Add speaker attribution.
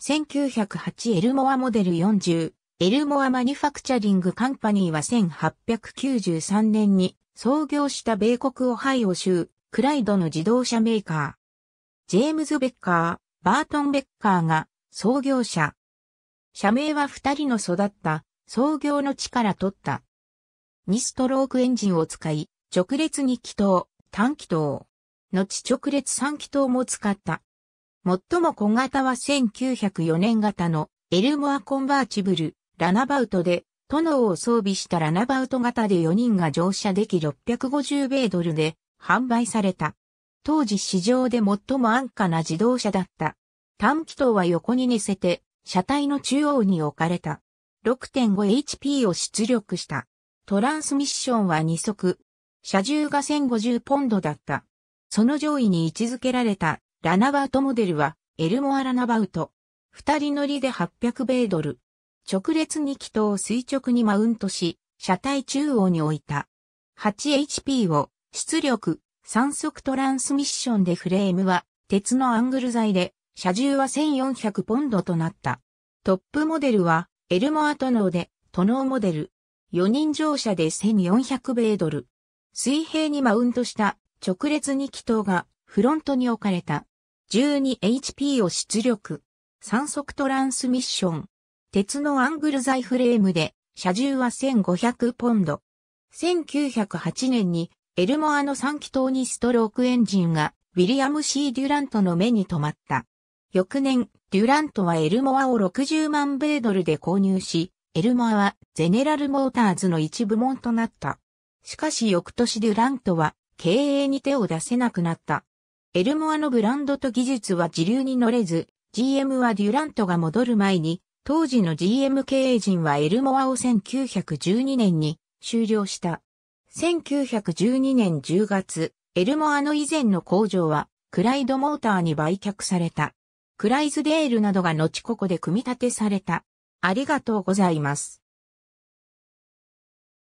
Speaker 1: 1908エルモアモデル40、エルモアマニファクチャリングカンパニーは1893年に創業した米国オハイオ州、クライドの自動車メーカー。ジェームズ・ベッカー、バートン・ベッカーが創業者。社名は二人の育った創業の地から取った。2ストロークエンジンを使い、直列2気筒、単気筒。後直列3気筒も使った。最も小型は1904年型のエルモアコンバーチブル、ラナバウトで、トノを装備したラナバウト型で4人が乗車でき650米ドルで販売された。当時市場で最も安価な自動車だった。短気筒は横に寝せて、車体の中央に置かれた。6.5HP を出力した。トランスミッションは2速。車重が1050ポンドだった。その上位に位置づけられたラナバートモデルは、エルモア・ラナバウト。二人乗りで800米ドル。直列に気筒を垂直にマウントし、車体中央に置いた。8HP を出力、三速トランスミッションでフレームは鉄のアングル材で、車重は1400ポンドとなった。トップモデルはエルモアトノーで、トノーモデル。4人乗車で1400米ドル。水平にマウントした直列2気筒がフロントに置かれた 12HP を出力。3速トランスミッション。鉄のアングル材フレームで、車重は1500ポンド。1908年にエルモアの3気筒にストロークエンジンがウィリアム・ C・ デュラントの目に留まった。翌年、デュラントはエルモアを60万米ドルで購入し、エルモアはゼネラルモーターズの一部門となった。しかし翌年デュラントは経営に手を出せなくなった。エルモアのブランドと技術は自流に乗れず、GM はデュラントが戻る前に、当時の GM 経営陣はエルモアを1912年に終了した。1912年10月、エルモアの以前の工場は、クライドモーターに売却された。クライズデールなどが後ここで組み立てされた。ありがとうございます。